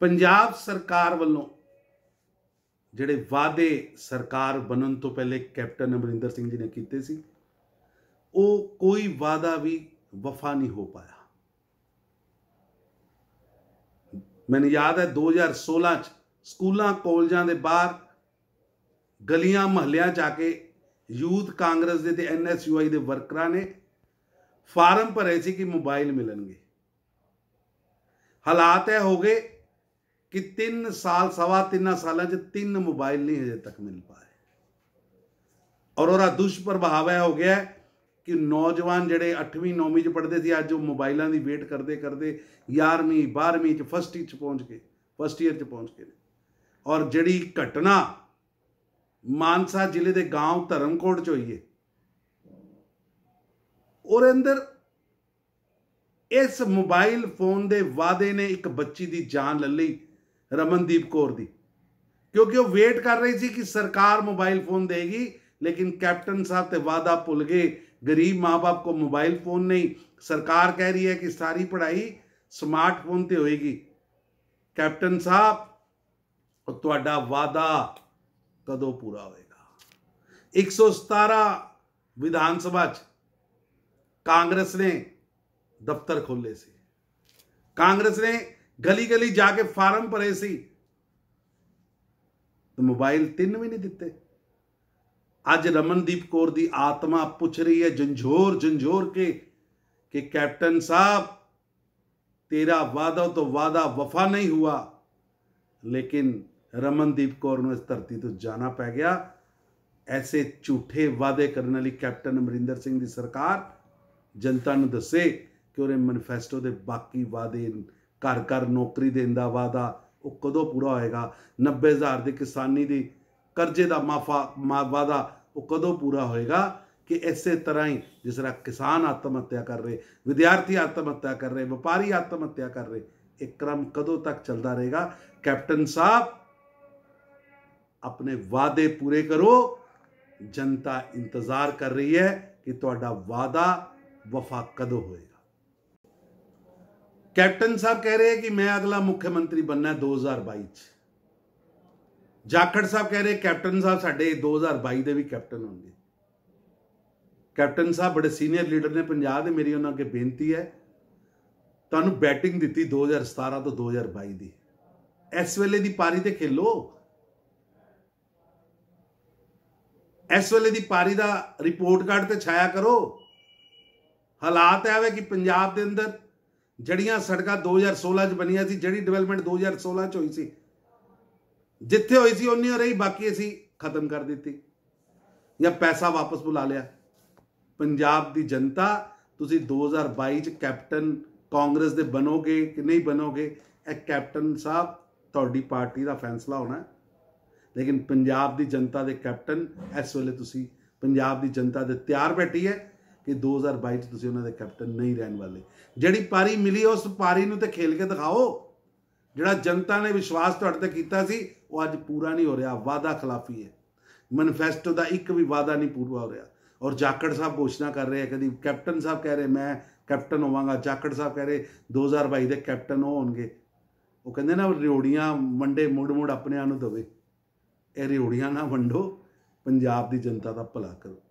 ਪੰਜਾਬ ਸਰਕਾਰ ਵੱਲੋਂ ਜਿਹੜੇ ਵਾਅਦੇ ਸਰਕਾਰ ਬਣਨ ਤੋਂ ਪਹਿਲੇ ਕੈਪਟਨ ਅਮਰਿੰਦਰ ਸਿੰਘ ਜੀ ਨੇ ਕੀਤੇ ਸੀ ਉਹ ਕੋਈ ਵਾਅਦਾ ਵੀ ਵਫਾ ਨਹੀਂ ਹੋ ਪਾਇਆ ਮੈਨੂੰ ਯਾਦ ਹੈ 2016 ਚ ਸਕੂਲਾਂ ਕਾਲਜਾਂ ਦੇ ਬਾਹਰ ਗਲੀਆਂ ਮਹੱਲਿਆਂ ਜਾ ਕੇ ਯੂਥ ਕਾਂਗਰਸ ਦੇ ਤੇ ਐਨਐਸਯੂਆਈ ਦੇ ਵਰਕਰਾਂ ਨੇ ਫਾਰਮ ਭਰੇ ਸੀ ਕਿ ਮੋਬਾਈਲ ਮਿਲਣਗੇ ਹਾਲਾਤ ਇਹ ਹੋ ਗਏ ਕਿ 3 ਸਾਲ ਸਵਾ 3 ਸਾਲਾਂ 'ਚ 3 ਮੋਬਾਈਲ ਨਹੀਂ ਹਜੇ ਤੱਕ ਮਿਲ ਪਾਏ ਔਰ ਉਹਦਾ ਦੁਸ਼ਪ੍ਰਭਾਵ ਹੈ ਹੋ ਗਿਆ ਕਿ ਨੌਜਵਾਨ ਜਿਹੜੇ 8ਵੀਂ 9ਵੀਂ 'ਚ ਪੜ੍ਹਦੇ ਸੀ ਅੱਜ ਉਹ ਮੋਬਾਈਲਾਂ ਦੀ ਵੇਟ ਕਰਦੇ ਕਰਦੇ 11ਵੀਂ 12ਵੀਂ 'ਚ ਫਸਟ 'ਚ ਪਹੁੰਚ ਗਏ ਫਸਟ ਇਅਰ 'ਚ ਪਹੁੰਚ ਗਏ ਔਰ ਜਿਹੜੀ ਘਟਨਾ ਮਾਨਸਾ ਜ਼ਿਲ੍ਹੇ ਦੇ گاؤں ਧਰਮਕੋਟ 'ਚ ਹੋਈ ਹੈ ਔਰ ਅੰਦਰ ਇਸ ਮੋਬਾਈਲ ਫੋਨ ਦੇ ਵਾਅਦੇ ਨੇ ਇੱਕ ਬੱਚੀ ਦੀ ਜਾਨ ਲੈ ਲਈ रमनदीप कौर दी क्योंकि वो वेट कर रही थी कि सरकार मोबाइल फोन देगी लेकिन कैप्टन साहब तो वादा भुल गए गरीब माँ बाप को मोबाइल फ़ोन नहीं सरकार कह रही है कि सारी पढ़ाई स्मार्टफोन से होगी कैप्टन साहब थोड़ा वादा कदों पूरा होएगा एक सौ सतारा विधानसभा कांग्रेस ने दफ्तर खोले से कांग्रेस ने ਗਲੀ ਗਲੀ ਜਾ ਕੇ ਫਾਰਮ ਭਰੇ ਸੀ ਤੇ ਮੋਬਾਈਲ ਤਿੰਨ ਵੀ ਨਹੀਂ ਦਿੱਤੇ ਅੱਜ ਰਮਨਦੀਪ ਕੌਰ ਦੀ ਆਤਮਾ ਪੁੱਛ ਰਹੀ ਹੈ ਜੰਝੋਰ ਜੰਝੋਰ ਕੇ ਕਿ ਕੈਪਟਨ ਸਾਹਿਬ ਤੇਰਾ ਵਾਦਾ ਤੋਂ ਵਾਦਾ ਵਫਾ ਨਹੀਂ ਹੁਆ ਲੇਕਿਨ ਰਮਨਦੀਪ ਕੌਰ ਨੂੰ ਇਸ ਧਰਤੀ ਤੋਂ ਜਾਣਾ ਪੈ ਗਿਆ ਐਸੇ ਝੂਠੇ ਵਾਅਦੇ ਕਰਨ ਵਾਲੀ ਕੈਪਟਨ ਅਮਰਿੰਦਰ ਸਿੰਘ ਦੀ ਸਰਕਾਰ ਜਨਤਾ ਨੂੰ ਦੱਸੇ ਕਿ ਉਹਨੇ ਮੈਨੀਫੈਸਟੋ ਦੇ ਬਾਕੀ ਵਾਅਦੇ ਘਰ ਘਰ ਨੌਕਰੀ ਦੇਣ ਦਾ ਵਾਅਦਾ ਉਹ ਕਦੋਂ ਪੂਰਾ ਹੋਏਗਾ 90000 ਦੇ ਕਿਸਾਨੀ ਦੀ ਕਰਜ਼ੇ ਦਾ ਮਾਫਾ ਵਾਅਦਾ ਉਹ ਕਦੋਂ ਪੂਰਾ ਹੋਏਗਾ ਕਿ ਇਸੇ ਤਰ੍ਹਾਂ ਹੀ ਜਿਸ ਤਰ੍ਹਾਂ ਕਿਸਾਨ ਆਤਮ ਹੱਤਿਆ ਕਰ ਰਹੇ ਵਿਦਿਆਰਥੀ ਆਤਮ ਹੱਤਿਆ ਕਰ ਰਹੇ ਵਪਾਰੀ ਆਤਮ ਹੱਤਿਆ ਕਰ ਰਹੇ ਇਹ ਕ੍ਰਮ ਕਦੋਂ ਤੱਕ ਚੱਲਦਾ ਰਹੇਗਾ ਕੈਪਟਨ ਸਾਹਿਬ ਆਪਣੇ ਵਾਅਦੇ ਪੂਰੇ ਕਰੋ ਜਨਤਾ ਇੰਤਜ਼ਾਰ ਕਰ ਰਹੀ ਹੈ ਕਿ ਤੁਹਾਡਾ ਵਾਅਦਾ ਵਫਾ ਕਦੋਂ ਹੋਏਗਾ ਕੈਪਟਨ ਸਾਹਿਬ ਕਹਿ ਰਹੇ ਕਿ ਮੈਂ ਅਗਲਾ ਮੁੱਖ ਮੰਤਰੀ ਬੰਨਾ 2022 ਚ ਜਾਖੜ ਸਾਹਿਬ ਕਹਿ ਰਹੇ ਕੈਪਟਨ ਸਾਹਿਬ ਸਾਡੇ 2022 ਦੇ ਵੀ ਕੈਪਟਨ ਹੋਣਗੇ ਕੈਪਟਨ ਸਾਹਿਬ ਬੜੇ ਸੀਨੀਅਰ ਲੀਡਰ ਨੇ ਪੰਜਾਬ ਦੇ ਮੇਰੀ ਉਹਨਾਂ ਅੱਗੇ ਬੇਨਤੀ ਹੈ ਤੁਹਾਨੂੰ ਬੈਟਿੰਗ ਦਿੱਤੀ 2017 ਤੋਂ 2022 ਦੀ ਇਸ ਵੇਲੇ ਦੀ ਪਾਰੀ ਤੇ ਖੇਲੋ ਇਸ ਵੇਲੇ ਦੀ ਪਾਰੀ ਦਾ ਰਿਪੋਰਟ ਕਾਰਡ ਤੇ ਛਾਇਆ ਕਰੋ ਹਾਲਾਤ ਐਵੇਂ ਕਿ ਪੰਜਾਬ ਦੇ ਅੰਦਰ ਜਿਹੜੀਆਂ ਸੜਕਾਂ 2016 'ਚ ਬਣੀਆਂ ਸੀ ਜਿਹੜੀ ਡਿਵੈਲਪਮੈਂਟ 2016 'ਚ ਹੋਈ ਸੀ ਜਿੱਥੇ ਹੋਈ ਸੀ ਉਨੀ ਰਹੀ ਬਾਕੀ ਅਸੀਂ ਖਤਮ ਕਰ ਦਿੱਤੀ ਜਾਂ ਪੈਸਾ ਵਾਪਸ ਬੁਲਾ ਲਿਆ ਪੰਜਾਬ ਦੀ ਜਨਤਾ ਤੁਸੀਂ 2022 'ਚ ਕੈਪਟਨ ਕਾਂਗਰਸ ਦੇ ਬਣੋਗੇ ਕਿ ਨਹੀਂ ਬਣੋਗੇ ਇਹ ਕੈਪਟਨ ਸਾਹਿਬ ਤੁਹਾਡੀ ਪਾਰਟੀ ਦਾ ਫੈਸਲਾ ਹੋਣਾ ਲੇਕਿਨ ਪੰਜਾਬ ਦੀ ਜਨਤਾ ਦੇ ਕੈਪਟਨ ਇਸ ਵੇਲੇ ਤੁਸੀਂ ਪੰਜਾਬ ਦੀ ਜਨਤਾ ਦੇ ਤਿਆਰ ਬੈਠੀ ਹੈ ਕਿ 2022 ਚ ਤੁਸੀਂ ਉਹਨਾਂ ਦੇ ਕੈਪਟਨ ਨਹੀਂ ਰਹਿਣ ਵਾਲੇ ਜਿਹੜੀ ਪਾਰੀ ਮਿਲੀ ਉਸ ਪਾਰੀ ਨੂੰ ਤੇ ਖੇਲ ਕੇ ਦਿਖਾਓ ਜਿਹੜਾ ਜਨਤਾ ਨੇ ਵਿਸ਼ਵਾਸ ਤੁਹਾਡੇ ਤੇ ਕੀਤਾ ਸੀ ਉਹ ਅੱਜ ਪੂਰਾ ਨਹੀਂ ਹੋ ਰਿਹਾ ਵਾਅਦਾ ਖਿਲਾਫੀ ਹੈ ਮੈਨੀਫੈਸਟੋ ਦਾ ਇੱਕ ਵੀ ਵਾਅਦਾ ਨਹੀਂ ਪੂਰਾ ਹੋ ਰਿਹਾ ਔਰ ਜਾਕੜ ਸਾਹਿਬ ਘੋਸ਼ਣਾ ਕਰ ਰਹੇ ਹੈ ਕਦੀ ਕੈਪਟਨ ਸਾਹਿਬ ਕਹਿ ਰਹੇ ਮੈਂ ਕੈਪਟਨ ਹੋਵਾਂਗਾ ਜਾਕੜ ਸਾਹਿਬ ਕਹਿ ਰਹੇ 2022 ਦੇ ਕੈਪਟਨ ਹੋਣਗੇ ਉਹ ਕਹਿੰਦੇ ਨਾ ਰਿਓੜੀਆਂ ਵੰਡੇ ਮੁੜ ਮੁੜ ਆਪਣਿਆਂ ਨੂੰ ਦਵੇ ਇਹ ਰਿਓੜੀਆਂ ਨਾ ਵੰਡੋ ਪੰਜਾਬ ਦੀ ਜਨਤਾ ਦਾ ਭਲਾ ਕਰੋ